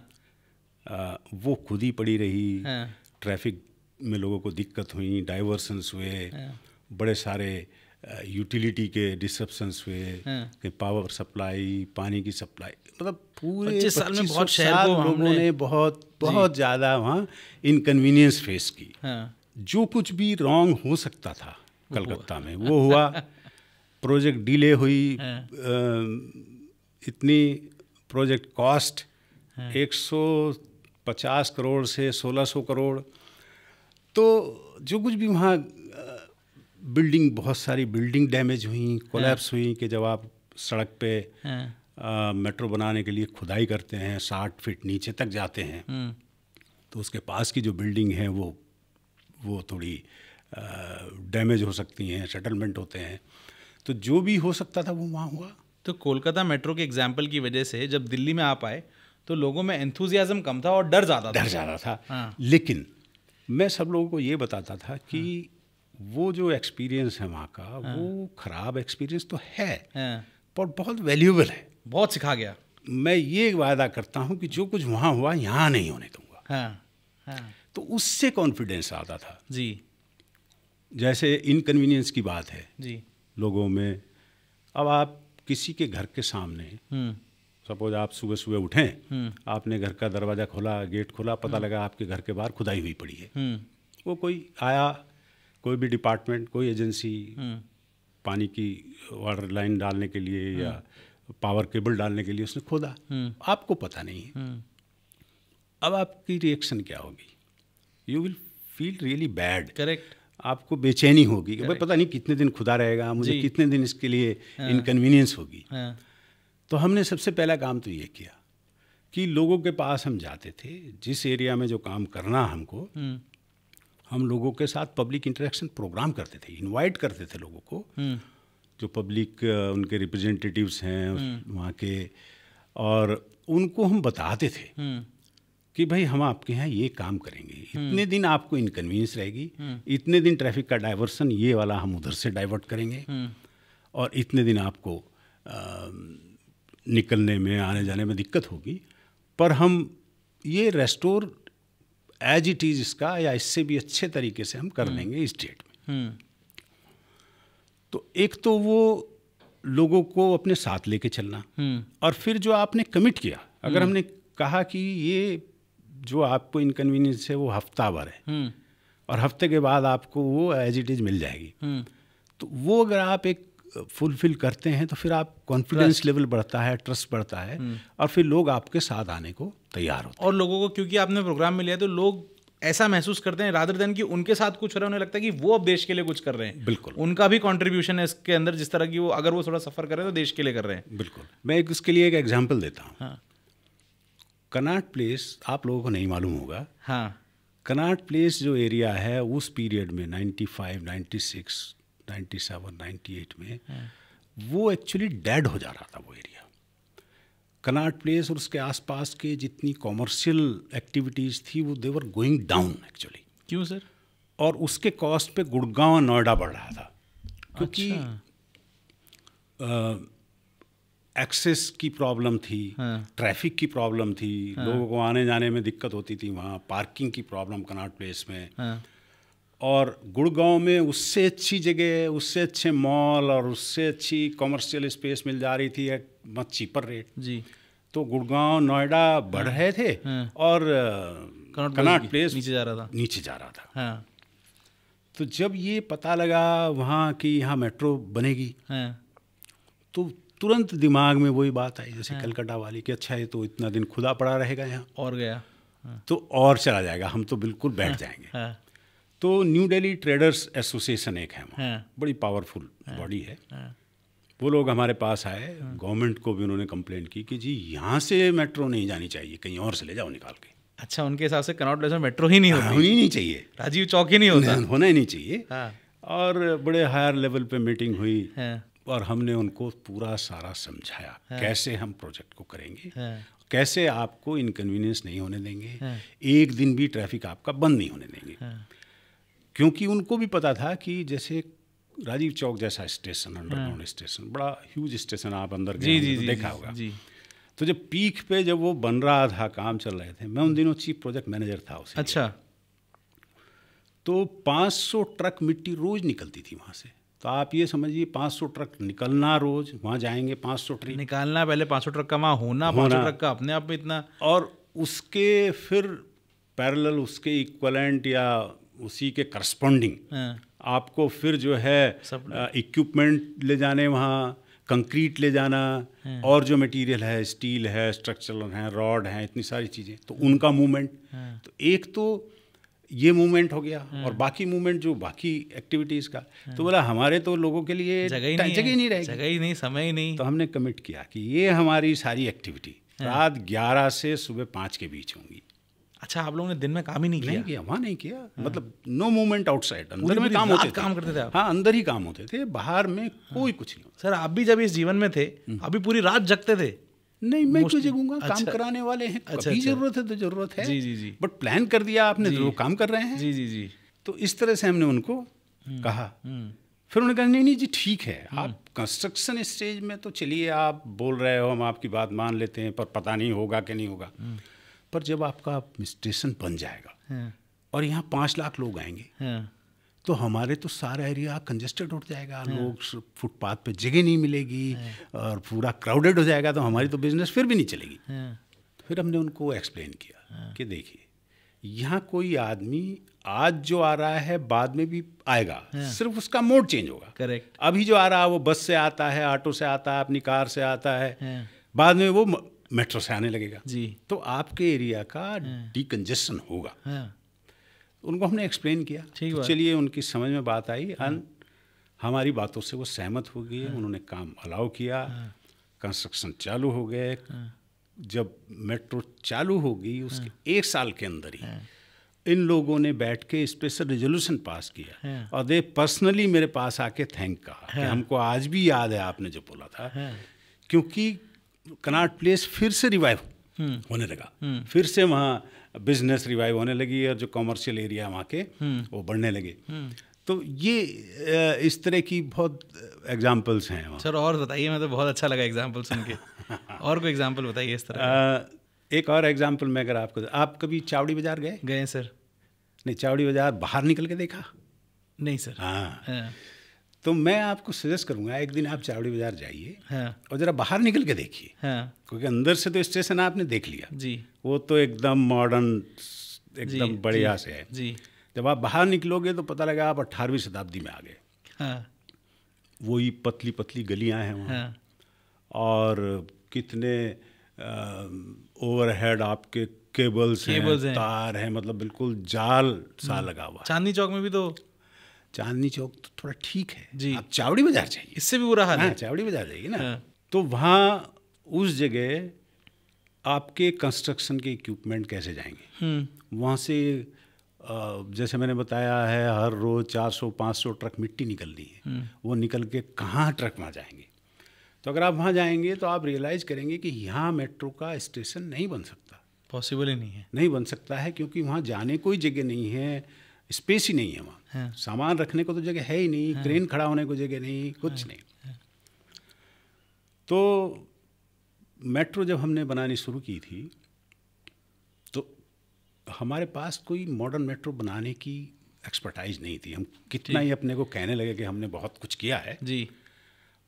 [SPEAKER 2] आ, वो पड़ी रही हाँ। ट्रैफिक में लोगों को दिक्कत हुई डाइवर्सन्स हुए हाँ। बड़े सारे यूटिलिटी के डिस्ट्रप्शन हुए पावर हाँ। सप्लाई पानी की सप्लाई मतलब पूरे साल में बहुत शहर को लोगों ने बहुत बहुत ज़्यादा वहाँ इनकन्वीनियंस फेस की हाँ। जो कुछ भी रॉन्ग हो सकता था कलकत्ता में वो हुआ प्रोजेक्ट डिले हुई हाँ। इतनी प्रोजेक्ट कॉस्ट हाँ। एक सौ पचास करोड़ से सोलह सौ करोड़ तो जो कुछ भी वहाँ बिल्डिंग बहुत सारी बिल्डिंग डैमेज हुई हाँ। कोलैप्स हुई कि जब आप सड़क पे हाँ। मेट्रो बनाने के लिए खुदाई करते हैं साठ फीट नीचे तक जाते हैं हाँ। तो उसके पास की जो बिल्डिंग है वो वो थोड़ी डैमेज हो सकती हैं सेटलमेंट होते हैं तो जो भी हो सकता था वो वहाँ हुआ
[SPEAKER 1] तो कोलकाता मेट्रो के एग्जाम्पल की वजह से जब दिल्ली में आप आए तो लोगों में एंथुजियाज़म कम था और डर ज़्यादा डर ज़्यादा था, था। हाँ। लेकिन मैं सब लोगों को ये बताता
[SPEAKER 2] था कि हाँ। वो जो एक्सपीरियंस है वहाँ का हाँ। वो खराब एक्सपीरियंस तो है हाँ। पर बहुत वैल्यूबल है बहुत सिखा गया मैं ये वादा करता हूँ कि जो कुछ वहाँ हुआ यहाँ नहीं होने दूंगा हाँ, हाँ। तो उससे कॉन्फिडेंस आता था जी जैसे इनकन्वीनियंस की बात है जी लोगों में अब आप किसी के घर के सामने सपोज हम्म। आप सुबह सुबह उठे हम्म। आपने घर का दरवाज़ा खोला गेट खोला पता हम्म। लगा आपके घर के बाहर खुदाई हुई पड़ी है वो कोई आया कोई भी डिपार्टमेंट कोई एजेंसी हम्म। पानी की वाटर लाइन डालने के लिए हम्म। या पावर केबल डालने के लिए उसने खोदा हम्म। आपको पता नहीं है अब आपकी रिएक्शन क्या होगी you will feel really bad correct आपको बेचैनी होगी भाई पता नहीं कितने दिन खुदा रहेगा मुझे कितने दिन इसके लिए इनकन्वीनियंस हाँ। होगी हाँ। तो हमने सबसे पहला काम तो ये किया कि लोगों के पास हम जाते थे जिस एरिया में जो काम करना हमको हम लोगों के साथ पब्लिक इंटरेक्शन प्रोग्राम करते थे इनवाइट करते थे लोगों को हम्म। जो पब्लिक उनके रिप्रेजेंटेटिव्स हैं हम्म। वहाँ के और उनको हम बताते थे हम्म। कि भाई हम आपके यहाँ ये काम करेंगे इतने दिन आपको इनकन्वीनियंस रहेगी इतने दिन ट्रैफिक का डाइवर्सन ये वाला हम उधर से डाइवर्ट करेंगे और इतने दिन आपको आ, निकलने में आने जाने में दिक्कत होगी पर हम ये रेस्टोर एज इट इज़ इसका या इससे भी अच्छे तरीके से हम कर हम्म। लेंगे इस डेट में हम्म। तो एक तो वो लोगों को अपने साथ लेके चलना हम्म। और फिर जो आपने कमिट किया अगर हमने कहा कि ये जो आपको इनकन्वीनियंस है वो हफ्ता भर है और हफ्ते के बाद आपको वो एज इट इज़ मिल जाएगी तो वो अगर आप एक फुलफिल करते हैं तो फिर आप कॉन्फिडेंस लेवल बढ़ता है ट्रस्ट बढ़ता है हम्म। और फिर लोग आपके साथ आने को
[SPEAKER 1] तैयार होते और लोगों को क्योंकि आपने प्रोग्राम में लिया तो लोग ऐसा महसूस करते हैं रादर देन कि उनके साथ कुछ हो रहा है उन्हें लगता है कि वो अब देश के लिए कुछ कर रहे हैं बिल्कुल उनका भी कॉन्ट्रीब्यूशन है इसके अंदर जिस तरह की वो अगर वो थोड़ा सफ़र करें तो देश के लिए कर रहे हैं बिल्कुल मैं एक उसके लिए एक एग्जाम्पल देता हूँ कनाट
[SPEAKER 2] हाँ। प्लेस आप लोगों को नहीं मालूम होगा हाँ कनाट प्लेस जो एरिया है उस पीरियड में 95, 96, नाइन्टी सेवन नाइन्टी एट में हाँ। वो एक्चुअली डेड हो जा रहा था वो एरिया कनाट प्लेस और उसके आसपास के जितनी कॉमर्शियल एक्टिविटीज़ थी वो देवर गोइंग डाउन एक्चुअली क्यों सर और उसके कॉस्ट पे गुड़गांव और नोएडा बढ़ रहा था क्योंकि एक्सेस अच्छा। की प्रॉब्लम थी हाँ। ट्रैफिक की प्रॉब्लम थी हाँ। लोगों को आने जाने में दिक्कत होती थी वहाँ पार्किंग की प्रॉब्लम कनाट प्लेस में हाँ। और गुड़गांव में उससे अच्छी जगह उससे अच्छे मॉल और उससे अच्छी कॉमर्शियल स्पेस मिल जा रही थी एट मच चीपर रेट जी तो गुड़गांव नोएडा बढ़ हाँ। रहे थे हाँ। और कनाट प्लेस नीचे जा रहा था नीचे जा रहा था हाँ। तो जब ये पता लगा वहाँ कि यहाँ मेट्रो बनेगी तो तुरंत दिमाग में वही बात आई जैसे कलकत्ता वाली कि अच्छा ये तो इतना दिन खुदा पड़ा रहेगा यहाँ और गया तो और चला जाएगा हम तो बिल्कुल बैठ जाएंगे हाँ। तो न्यू दिल्ली ट्रेडर्स एसोसिएशन एक है हाँ। बड़ी पावरफुल हाँ। बॉडी है हाँ। वो लोग हमारे पास आए गवर्नमेंट को भी उन्होंने कंप्लेंट की कि जी यहाँ से मेट्रो नहीं जानी चाहिए कहीं और से ले जाओ निकाल के
[SPEAKER 1] अच्छा उनके हिसाब से कनॉट प्लेस में मेट्रो ही नहीं होनी
[SPEAKER 2] नहीं चाहिए राजीव चौक ही नहीं होना होना ही नहीं चाहिए हाँ। और बड़े हायर लेवल पे मीटिंग हुई हाँ। और हमने उनको पूरा सारा समझाया हाँ। कैसे हम प्रोजेक्ट को करेंगे हाँ। कैसे आपको इनकन्वीनियंस नहीं होने देंगे एक दिन भी ट्रैफिक आपका बंद नहीं होने देंगे क्योंकि उनको भी पता था कि जैसे राजीव चौक जैसा स्टेशन अंडरग्राउंड हाँ। स्टेशन बड़ा ह्यूज स्टेशन आप अंदर गए जी, जी, तो जी, देखा होगा जी तो जब पीक पे जब वो बन रहा था काम चल रहे थे मैं उन हम्म। दिनों चीफ प्रोजेक्ट मैनेजर था उसे अच्छा तो 500 ट्रक मिट्टी रोज निकलती थी वहाँ से तो आप ये समझिए 500 ट्रक निकलना रोज वहाँ जाएंगे 500 ट्रक निकालना
[SPEAKER 1] पहले 500 ट्रक का वहाँ
[SPEAKER 2] होना, पांच ट्रक
[SPEAKER 1] का अपने आप में इतना और
[SPEAKER 2] उसके फिर पैरल उसके इक्वलेंट या उसी के करस्पॉन्डिंग हाँ। आपको फिर जो है इक्विपमेंट ले जाने वहाँ कंक्रीट ले जाना हाँ। और जो मटेरियल है स्टील है स्ट्रक्चरल है रॉड है इतनी सारी चीज़ें तो हाँ। उनका मूवमेंट तो एक तो ये मूवमेंट हो गया और बाकी मूवमेंट जो बाकी एक्टिविटीज़ का तो बोला हमारे तो लोगों के लिए जगह ही नहीं, नहीं रहेगी जगह ही नहीं समय ही नहीं तो हमने कमिट किया कि ये हमारी सारी एक्टिविटी रात ग्यारह से सुबह पाँच के बीच होंगी
[SPEAKER 1] अच्छा आप लोगों ने दिन में काम ही नहीं किया नहीं किया वहाँ नहीं किया
[SPEAKER 2] हाँ। मतलब नो मूवमेंट आउटसाइड अंदर में काम होते थे काम करते थे आप हाँ अंदर ही काम होते थे बाहर में हाँ। कोई कुछ नहीं सर आप भी जब इस जीवन में थे अभी हम्म। पूरी रात जगते थे नहीं मैं क्यों जगूंगा अच्छा, काम कराने वाले हैं अच्छा, अच्छा, जरूरत है तो जरूरत है जी जी जी बट प्लान कर दिया आपने जो तो काम कर रहे हैं जी जी जी तो इस तरह से हमने उनको हम्म, कहा हम्म। फिर उन्होंने कहा नहीं नहीं जी ठीक है आप कंस्ट्रक्शन स्टेज में तो चलिए आप बोल रहे हो हम आपकी बात मान लेते हैं पर पता नहीं होगा कि नहीं होगा पर जब आपका स्टेशन बन जाएगा हाँ। और यहाँ पाँच लाख लोग आएंगे हाँ। तो हमारे तो सारा एरिया कंजेस्टेड हो जाएगा हाँ। लोग फुटपाथ पे जगह नहीं मिलेगी और पूरा क्राउडेड हो जाएगा तो हमारी तो बिजनेस फिर भी नहीं चलेगी
[SPEAKER 1] तो
[SPEAKER 2] फिर हमने उनको एक्सप्लेन किया कि देखिए यहाँ कोई आदमी आज जो आ रहा है बाद में भी आएगा सिर्फ उसका मोड चेंज होगा करेक्ट अभी जो आ रहा है वो बस से आता है ऑटो से आता है अपनी कार से आता है बाद में वो मेट्रो से आने लगेगा जी तो आपके एरिया का डिकंजेशन हाँ। होगा हाँ। उनको हमने एक्सप्लेन किया तो चलिए उनकी समझ में बात आई एंड हाँ। हमारी बातों से वो सहमत हो गए उन्होंने काम अलाउ किया कंस्ट्रक्शन चालू हो गए जब मेट्रो चालू होगी उसके एक साल के अंदर ही इन लोगों ने बैठ के स्पेशल रेजोल्यूशन पास किया और दे पर्सनली मेरे पास आके थैंक कहा कि हमको आज भी याद है आपने जो बोला था क्योंकि कनाट प्लेस फिर से रिवाइव हम्म। होने लगा हम्म। फिर से वहाँ बिजनेस रिवाइव होने लगी और जो कॉमर्शियल एरिया वहाँ के हम्म। वो बढ़ने लगे तो ये इस तरह की बहुत एग्जाम्पल्स हैं वहाँ
[SPEAKER 1] सर और बताइए मतलब बहुत अच्छा लगा एग्जाम्पल सुन के और कोई एग्जाम्पल बताइए इस तरह एक और एग्जाम्पल
[SPEAKER 2] मैं अगर आपको आप कभी चावड़ी बाजार गए गए सर नहीं चावड़ी बाजार बाहर निकल के देखा नहीं सर हाँ, हाँ। तो मैं आपको सजेस्ट करूंगा एक दिन आप चावड़ी बाजार जाइए हाँ। और ज़रा बाहर निकल के देखिए हाँ। क्योंकि अंदर से तो स्टेशन आपने देख लिया जी वो तो एकदम मॉडर्न एकदम बढ़िया से है जी जब आप बाहर निकलोगे तो पता लगा आप अट्ठारहवीं शताब्दी में आ गए हाँ। वही पतली पतली गलियां हैं वहाँ हाँ। और कितने ओवरहेड आपके केबल्स केबल्स हैं, हैं तार हैं मतलब बिल्कुल जाल सा हम्म। लगा हुआ चांदनी चौक में भी तो चांदनी चौक तो थोड़ा ठीक है जी आप चावड़ी बाजार जाइए इससे भी बुरा हाल हाँ, है चावड़ी बाजार जाइए ना हाँ। तो वहाँ उस जगह आपके कंस्ट्रक्शन के इक्विपमेंट कैसे जाएंगे हम्म। वहाँ से जैसे मैंने बताया है हर रोज़ 400-500 ट्रक मिट्टी निकलनी है हम्म। वो निकल के कहाँ ट्रक वहाँ जाएंगे तो अगर आप वहाँ जाएंगे तो आप रियलाइज़ करेंगे कि यहाँ मेट्रो का स्टेशन नहीं बन सकता
[SPEAKER 1] पॉसिबल ही नहीं है
[SPEAKER 2] नहीं बन सकता है क्योंकि वहाँ जाने कोई जगह नहीं है स्पेस ही नहीं है वहाँ हाँ। सामान रखने को तो जगह है ही नहीं हाँ। क्रेन खड़ा होने को जगह नहीं कुछ हाँ। नहीं हाँ। तो मेट्रो जब हमने बनानी शुरू की थी तो हमारे पास कोई मॉडर्न मेट्रो बनाने की एक्सपर्टाइज नहीं थी हम कितना ही अपने को कहने लगे कि हमने बहुत कुछ किया है जी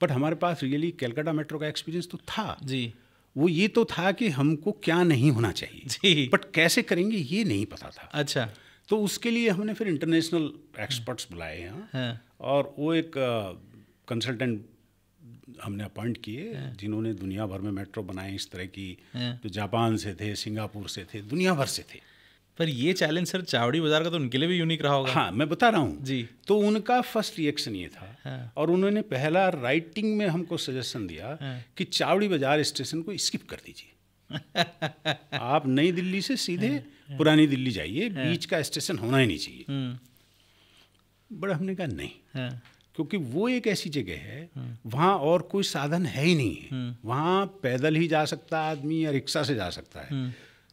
[SPEAKER 2] बट हमारे पास रियली कैलकाटा मेट्रो का एक्सपीरियंस तो था जी वो ये तो था कि हमको क्या नहीं होना चाहिए जी बट कैसे करेंगे ये नहीं पता था अच्छा तो उसके लिए हमने फिर इंटरनेशनल एक्सपर्ट्स बुलाए हैं हाँ। और वो एक कंसल्टेंट हमने अपॉइंट किए हाँ। जिन्होंने दुनिया भर में मेट्रो बनाए इस तरह की तो जापान से थे सिंगापुर से थे दुनिया भर से थे पर ये चैलेंज सर चावड़ी बाजार का तो उनके लिए भी यूनिक रहा होगा हाँ मैं बता रहा हूँ जी तो उनका फर्स्ट रिएक्शन ये था हाँ। और उन्होंने पहला राइटिंग में हमको सजेशन दिया हाँ। कि चावड़ी बाजार स्टेशन को स्किप कर दीजिए आप नई दिल्ली से सीधे हाँ। पुरानी दिल्ली जाइए बीच का स्टेशन होना ही नहीं चाहिए
[SPEAKER 1] हम्म।
[SPEAKER 2] बड़ा हमने कहा नहीं क्योंकि वो एक ऐसी जगह है हम्म। वहाँ और कोई साधन है ही नहीं है हम्म। वहाँ पैदल ही जा सकता है आदमी या रिक्शा से जा सकता है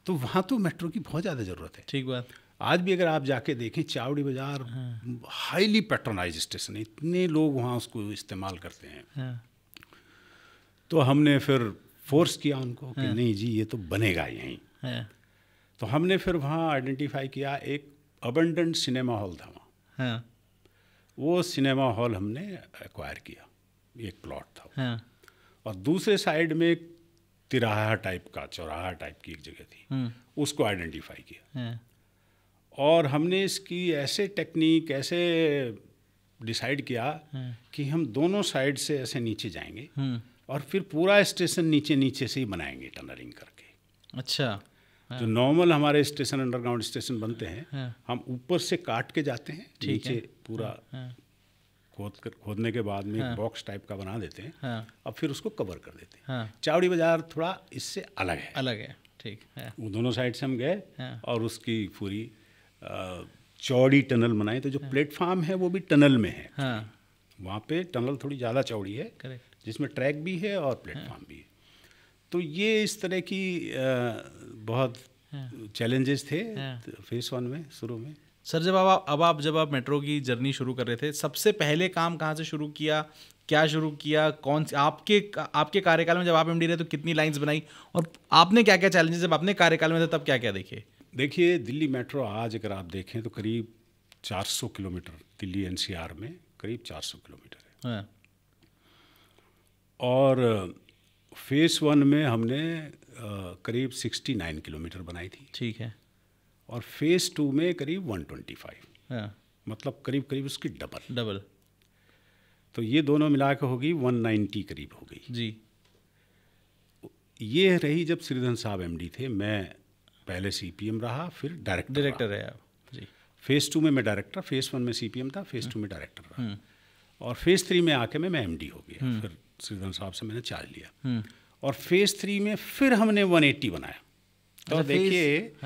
[SPEAKER 2] तो वहाँ तो मेट्रो की बहुत ज़्यादा ज़रूरत है ठीक बात आज भी अगर आप जाके देखें चावड़ी बाजार हाँ। हाईली पेट्रोनाइज स्टेशन है इतने लोग वहाँ उसको इस्तेमाल करते हैं हाँ। तो हमने फिर फोर्स किया उनको कि हाँ। नहीं जी ये तो बनेगा यहीं तो हमने फिर वहाँ आइडेंटिफाई किया एक अबंडेंट सिनेमा हॉल था
[SPEAKER 1] वहाँ हाँ।
[SPEAKER 2] वो सिनेमा हॉल हमने एक्वायर किया एक प्लॉट था हाँ। और दूसरे साइड में एक तिराहा टाइप का चौराहा टाइप की एक जगह थी हाँ। उसको आइडेंटिफाई किया हाँ। और हमने इसकी ऐसे टेक्निक ऐसे डिसाइड किया हाँ। कि हम दोनों साइड से ऐसे नीचे जाएंगे और फिर पूरा स्टेशन नीचे नीचे से ही बनाएंगे टनलिंग करके अच्छा जो नॉर्मल हमारे स्टेशन अंडरग्राउंड स्टेशन बनते हैं हाँ। हम ऊपर से काट के जाते हैं नीचे पूरा हाँ, हाँ। खोद कर खोदने के बाद में बॉक्स टाइप का बना देते हैं और फिर उसको कवर कर देते हैं चावड़ी बाजार थोड़ा इससे अलग है अलग है ठीक है दोनों साइड से हम गए और उसकी पूरी चौड़ी टनल बनाई तो जो प्लेटफार्म है वो भी टनल में है वहाँ पे टनल थोड़ी ज़्यादा चौड़ी है जिसमें ट्रैक भी है और प्लेटफार्म भी है तो ये इस तरह की बहुत
[SPEAKER 1] चैलेंजेस हाँ। थे फेस हाँ। वन में शुरू में सर जब आप अब आप जब आप मेट्रो की जर्नी शुरू कर रहे थे सबसे पहले काम कहाँ से शुरू किया क्या शुरू किया कौन से आपके आपके कार्यकाल में जब आप एम रहे तो कितनी लाइंस बनाई और आपने क्या क्या चैलेंजेस जब आपने कार्यकाल में थे तब क्या क्या देखे
[SPEAKER 2] देखिए दिल्ली मेट्रो आज अगर आप देखें तो करीब 400 किलोमीटर दिल्ली एनसीआर में करीब 400 किलोमीटर है हाँ। और फेस वन में हमने करीब 69 किलोमीटर बनाई थी ठीक है और फेस टू में करीब 125 हाँ। मतलब करीब करीब उसकी डबल डबल तो ये दोनों मिला के होगी 190 करीब हो गई जी ये रही जब श्रीधन साहब एमडी थे मैं पहले सीपीएम रहा फिर डायरेक्टर डायरेक्टर रहे आप जी फेज़ टू में मैं डायरेक्टर फेज़ वन में सीपीएम था फेज़ टू में डायरेक्टर रहा हम्म। और फेज़ थ्री में आके मैं मैं एमडी हो गया हम्म। फिर श्रीधरन साहब से मैंने चार्ज लिया हम्म। और फेज़ थ्री में फिर हमने 180 बनाया
[SPEAKER 1] तो अच्छा, देखिए
[SPEAKER 2] फेज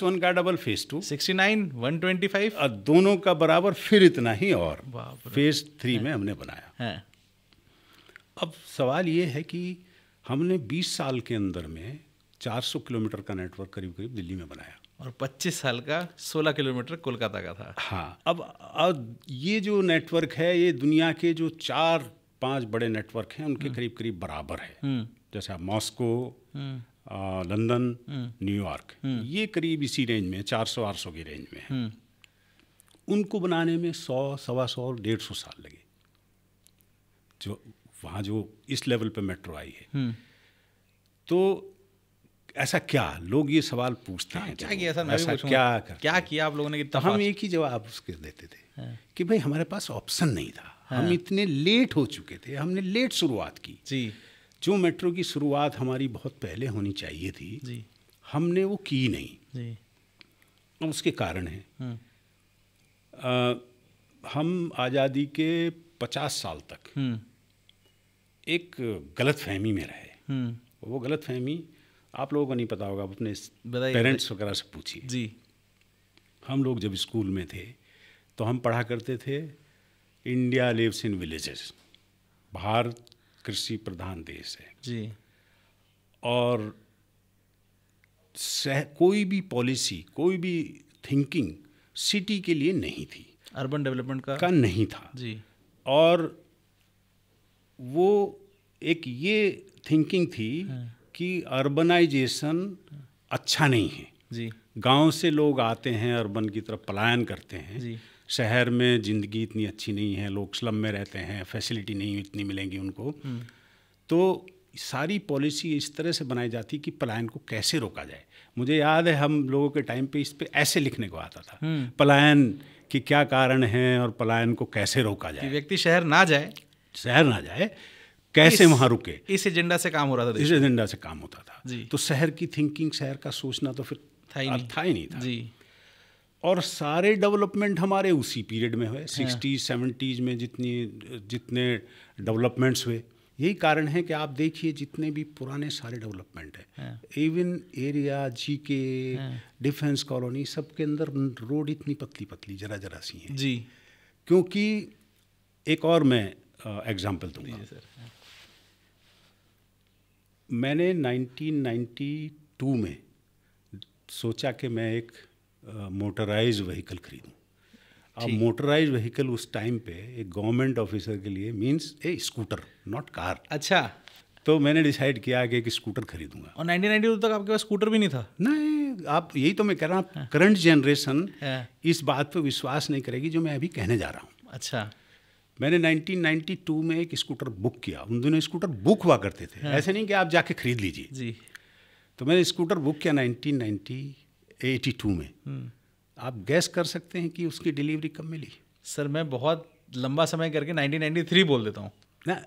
[SPEAKER 2] हाँ, वन हाँ। का double phase two sixty nine one twenty five दोनों का बराबर फिर इतना ही और
[SPEAKER 1] फेज थ्री हाँ। में हमने
[SPEAKER 2] बनाया अब सवाल ये है कि हमने 20 साल के अंदर में 400 किलोमीटर का नेटवर्क करीब करीब दिल्ली में बनाया और 25 साल का 16
[SPEAKER 1] किलोमीटर कोलकाता
[SPEAKER 2] का था हाँ
[SPEAKER 1] अब अब
[SPEAKER 2] ये जो नेटवर्क है ये दुनिया के जो चार पांच बड़े नेटवर्क हैं उनके हम्म। करीब करीब बराबर है हम्म। जैसा मॉस्को हम्म। लंदन न्यूयॉर्क ये करीब इसी रेंज में चार सौ आठ सौ की रेंज में है उनको बनाने में सौ सवा सौ डेढ़ सौ साल लगे जो वहाँ जो इस लेवल पे मेट्रो आई है तो ऐसा क्या लोग ये सवाल
[SPEAKER 1] पूछते हाँ, हैं क्या किया सर मैं ऐसा क्या क्या किया आप लोगों ने तो हम एक
[SPEAKER 2] ही जवाब उसके देते थे हाँ। कि भाई हमारे पास ऑप्शन नहीं था हाँ। हम इतने लेट हो चुके थे हमने लेट शुरुआत की जी जो मेट्रो की शुरुआत हमारी बहुत पहले होनी चाहिए थी जी हमने वो की नहीं जी अब उसके कारण है आ, हाँ। हम आज़ादी के पचास साल तक हाँ। एक गलत फहमी में रहे हाँ। वो गलत फहमी आप लोगों को नहीं पता होगा अपने पेरेंट्स वगैरह से पूछिए जी हम लोग जब स्कूल में थे तो हम पढ़ा करते थे India lives in villages Bharat कृषि प्रधान देश है जी और सह कोई भी पॉलिसी कोई भी थिंकिंग सिटी के लिए नहीं थी अर्बन डेवलपमेंट का का नहीं था जी और वो एक ये थिंकिंग थी हाँ। कि अर्बनाइजेशन अच्छा नहीं है जी गांव से लोग आते हैं अर्बन की तरफ पलायन करते हैं जी शहर में ज़िंदगी इतनी अच्छी नहीं है लोग स्लम में रहते हैं फैसिलिटी नहीं इतनी मिलेंगी उनको हम्म। तो सारी पॉलिसी इस तरह से बनाई जाती कि पलायन को कैसे रोका जाए मुझे याद है हम लोगों के टाइम पे इस पर ऐसे लिखने को आता था हम्म। पलायन कि क्या कारण हैं और पलायन को कैसे रोका जाए व्यक्ति शहर ना जाए शहर ना जाए कैसे वहाँ रुके इस
[SPEAKER 1] एजेंडा से काम हो रहा था इस एजेंडा से
[SPEAKER 2] काम होता था तो शहर की थिंकिंग शहर का सोचना तो फिर था ही नहीं था ही नहीं था जी और सारे डेवलपमेंट हमारे उसी पीरियड में हुए हाँ। सिक्सटीज सेवेंटीज में जितनी जितने डेवलपमेंट्स हुए यही कारण है कि आप देखिए जितने भी पुराने सारे डेवलपमेंट हैं इवन एरिया जी के डिफेंस कॉलोनी सबके अंदर रोड इतनी पतली पतली जरा जरा सी है जी क्योंकि एक और मैं एग्जाम्पल दूंगा हाँ। नाइनटीन मैंने 1992 में सोचा कि मैं एक मोटराइज व्हीकल खरीदूँ अब मोटराइज व्हीकल उस टाइम पे एक गवर्नमेंट ऑफिसर के लिए means a scooter not car अच्छा तो मैंने डिसाइड किया कि एक स्कूटर खरीदूंगा
[SPEAKER 1] और 1992 तक आपके पास स्कूटर भी नहीं था नहीं
[SPEAKER 2] आप यही तो मैं कह रहा हूँ हाँ। करंट जनरेशन हाँ। इस बात पर विश्वास नहीं करेगी जो मैं अभी कहने जा रहा हूँ अच्छा मैंने 1992 में एक स्कूटर बुक किया उन दिनों स्कूटर बुक हुआ करते थे हाँ। ऐसे नहीं कि आप जाके खरीद लीजिए जी तो मैंने स्कूटर बुक किया 1990 एटी टू में आप गैस कर सकते हैं कि उसकी डिलीवरी कब मिली सर
[SPEAKER 1] मैं बहुत लंबा समय करके 1993 बोल देता हूँ ना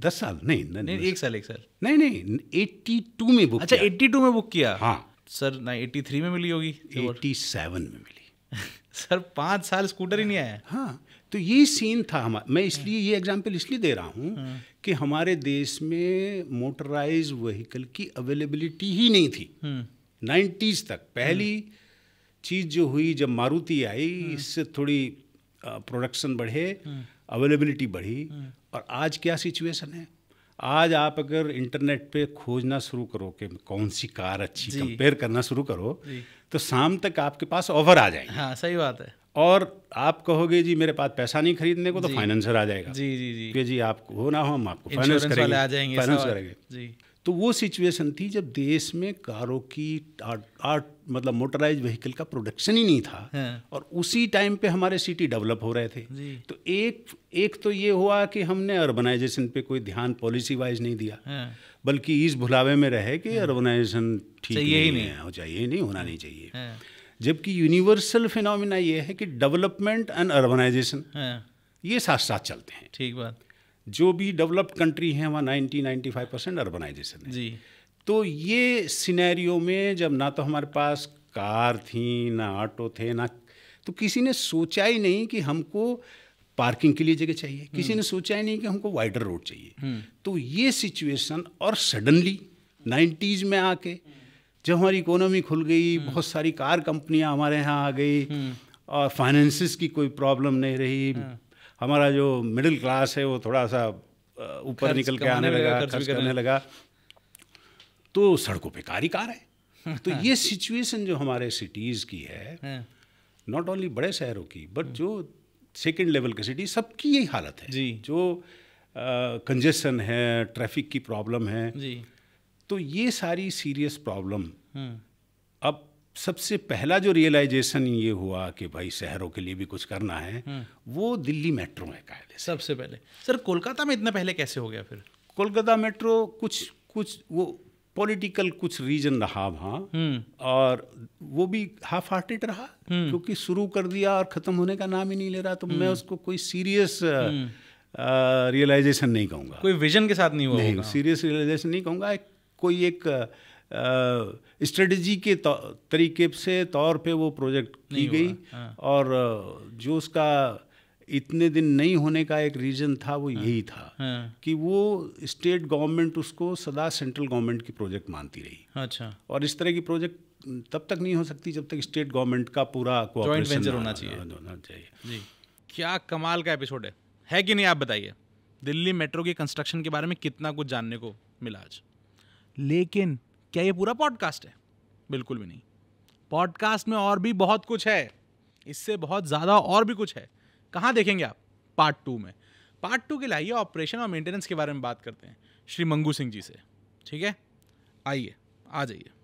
[SPEAKER 1] दस साल नहीं नहीं, नहीं एक साल एक साल नहीं नहीं एट्टी टू में बुक अच्छा एट्टी टू में बुक किया हाँ सर ना थ्री में मिली होगी एट्टी तो सेवन में मिली सर पाँच साल स्कूटर ही नहीं आया
[SPEAKER 2] हाँ तो ये सीन था हमारा मैं इसलिए ये एग्जाम्पल इसलिए दे रहा हूँ हाँ। कि हमारे देश में मोटराइज व्हीकल की अवेलेबिलिटी ही नहीं थी हाँ। नाइन्टीज तक पहली हम्म। चीज़ जो हुई जब मारुति आई हम्म। इससे थोड़ी प्रोडक्शन बढ़े हम्म। अवेलेबिलिटी बढ़ी और आज क्या सिचुएशन है आज आप अगर इंटरनेट पे खोजना शुरू करो कि कौन सी कार अच्छी कंपेयर करना शुरू करो तो शाम तक आपके पास ऑफर आ जाएंगे
[SPEAKER 1] हाँ सही बात है
[SPEAKER 2] और आप कहोगे जी मेरे पास पैसा नहीं खरीदने को तो फाइनेंसर आ जाएगा जी जी जी जी आप हो ना हो हम आपको फाइनेंस करेंगे आ जाएंगे फाइनेंस करेंगे जी तो वो सिचुएशन थी जब देश में कारों की आठ मतलब मोटराइज व्हीकल का प्रोडक्शन ही नहीं था हाँ। और उसी टाइम पे हमारे सिटी डेवलप हो रहे थे तो एक एक तो ये हुआ कि हमने अर्बनाइजेशन पे कोई ध्यान पॉलिसी वाइज नहीं दिया हाँ। बल्कि इस भुलावे में रहे कि अर्बनाइजेशन ठीक नहीं, नहीं हो चाहिए नहीं होना नहीं चाहिए हाँ। जबकि यूनिवर्सल फिनोमिना ये है कि डेवलपमेंट एंड अर्बनाइजेशन ये साथ साथ चलते हैं ठीक बात जो भी डेवलप्ड कंट्री हैं वहाँ 90 95 परसेंट अर्बनाइजेशन है जी तो ये सिनेरियो में जब ना तो हमारे पास कार थी ना ऑटो थे ना तो किसी ने सोचा ही नहीं कि हमको पार्किंग के लिए जगह चाहिए किसी हम्म। ने सोचा ही नहीं कि हमको वाइडर रोड चाहिए हम्म। तो ये सिचुएशन और सडनली नाइन्टीज़ में आके जब हमारी इकोनॉमी खुल गई हम्म। बहुत सारी कार कंपनियां हमारे यहाँ आ गई और फाइनेंसिस की कोई प्रॉब्लम नहीं रही हाँ। हमारा जो मिडिल क्लास है वो थोड़ा सा ऊपर निकल के आने लगा खर्च करने लगा तो सड़कों पे कार ही कार है तो ये सिचुएशन जो हमारे सिटीज़ की है हाँ। नॉट ओनली बड़े शहरों की बट जो सेकेंड लेवल की सिटी सबकी यही हालत है जी जो कंजेशन है ट्रैफिक की प्रॉब्लम है जी तो ये सारी सीरियस प्रॉब्लम हाँ। अब सबसे पहला जो रियलाइजेशन ये हुआ कि भाई शहरों के लिए भी कुछ करना है हम्म। वो दिल्ली मेट्रो है कायदे सबसे पहले सर कोलकाता में इतना पहले कैसे हो गया फिर कोलकाता मेट्रो कुछ कुछ वो पॉलिटिकल कुछ रीजन रहा वहाँ हम्म। और वो भी हाफ हार्टेड रहा हम्म। क्योंकि शुरू कर दिया और ख़त्म होने का नाम ही नहीं ले रहा तो मैं उसको कोई सीरियस रियलाइजेशन नहीं कहूँगा कोई विजन के साथ नहीं हुआ नहीं सीरियस रियलाइजेशन नहीं कहूँगा कोई एक स्ट्रेटजी के तो, तरीके से तौर पे वो प्रोजेक्ट की गई हाँ। और जो उसका इतने दिन नहीं होने का एक रीज़न था वो हाँ। यही था हाँ। कि वो स्टेट गवर्नमेंट उसको सदा सेंट्रल गवर्नमेंट की प्रोजेक्ट मानती रही अच्छा और इस तरह की प्रोजेक्ट तब तक नहीं हो सकती जब तक स्टेट गवर्नमेंट का पूरा कोऑपरेशन होना चाहिए होना
[SPEAKER 1] चाहिए क्या कमाल का एपिसोड है है कि नहीं आप बताइए दिल्ली मेट्रो के कंस्ट्रक्शन के बारे में कितना कुछ जानने को मिला आज लेकिन क्या ये पूरा पॉडकास्ट है बिल्कुल भी नहीं पॉडकास्ट में और भी बहुत कुछ है इससे बहुत ज़्यादा और भी कुछ है कहाँ देखेंगे आप पार्ट टू में पार्ट टू के लाइए ऑपरेशन और मेंटेनेंस के बारे में बात करते हैं श्री मंगू सिंह जी से ठीक है आइए आ जाइए